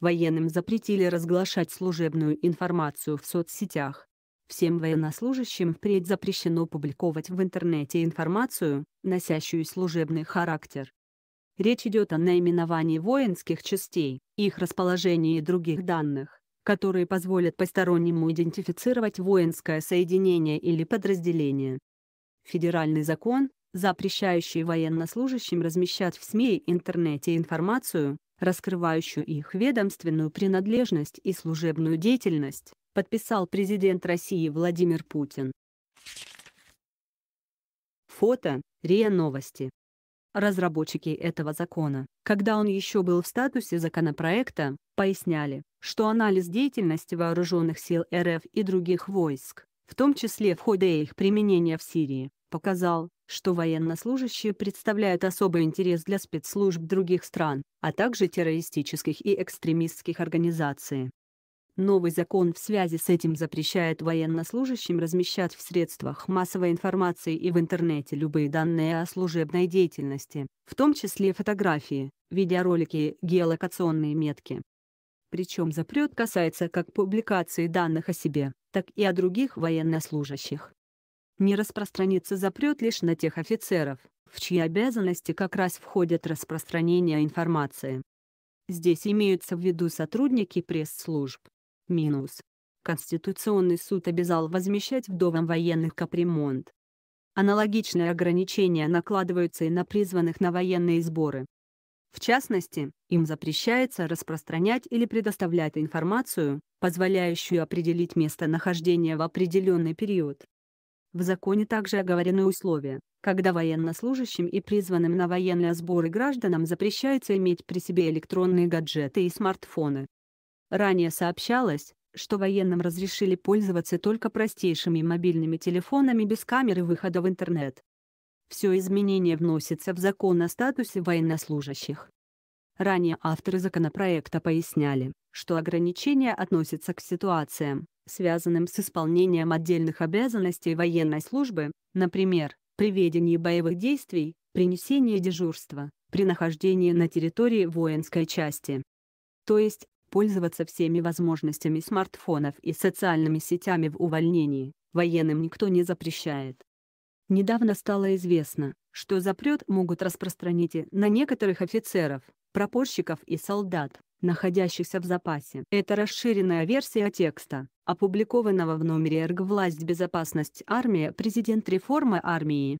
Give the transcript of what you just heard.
Военным запретили разглашать служебную информацию в соцсетях. Всем военнослужащим впредь запрещено публиковать в интернете информацию, носящую служебный характер. Речь идет о наименовании воинских частей, их расположении и других данных, которые позволят постороннему идентифицировать воинское соединение или подразделение. Федеральный закон, запрещающий военнослужащим размещать в СМИ и интернете информацию, раскрывающую их ведомственную принадлежность и служебную деятельность, подписал президент России Владимир Путин. Фото РИА Новости. Разработчики этого закона, когда он еще был в статусе законопроекта, поясняли, что анализ деятельности вооруженных сил РФ и других войск, в том числе в ходе их применения в Сирии, показал, что военнослужащие представляют особый интерес для спецслужб других стран, а также террористических и экстремистских организаций. Новый закон в связи с этим запрещает военнослужащим размещать в средствах массовой информации и в интернете любые данные о служебной деятельности, в том числе фотографии, видеоролики и геолокационные метки. Причем запрет касается как публикации данных о себе, так и о других военнослужащих. Не распространится запрет лишь на тех офицеров, в чьи обязанности как раз входит распространение информации. Здесь имеются в виду сотрудники пресс-служб. Минус. Конституционный суд обязал возмещать вдовам военных капремонт. Аналогичные ограничения накладываются и на призванных на военные сборы. В частности, им запрещается распространять или предоставлять информацию, позволяющую определить местонахождение в определенный период, в законе также оговорены условия, когда военнослужащим и призванным на военные сборы гражданам запрещается иметь при себе электронные гаджеты и смартфоны. Ранее сообщалось, что военным разрешили пользоваться только простейшими мобильными телефонами без камеры выхода в интернет. Все изменение вносится в закон о статусе военнослужащих. Ранее авторы законопроекта поясняли, что ограничения относятся к ситуациям, связанным с исполнением отдельных обязанностей военной службы, например, при ведении боевых действий, при дежурства, при нахождении на территории воинской части. То есть, пользоваться всеми возможностями смартфонов и социальными сетями в увольнении, военным никто не запрещает. Недавно стало известно, что запрет могут распространить и на некоторых офицеров, пропорщиков и солдат находящихся в запасе. Это расширенная версия текста, опубликованного в номере РГ «Власть безопасность армия. Президент реформа армии».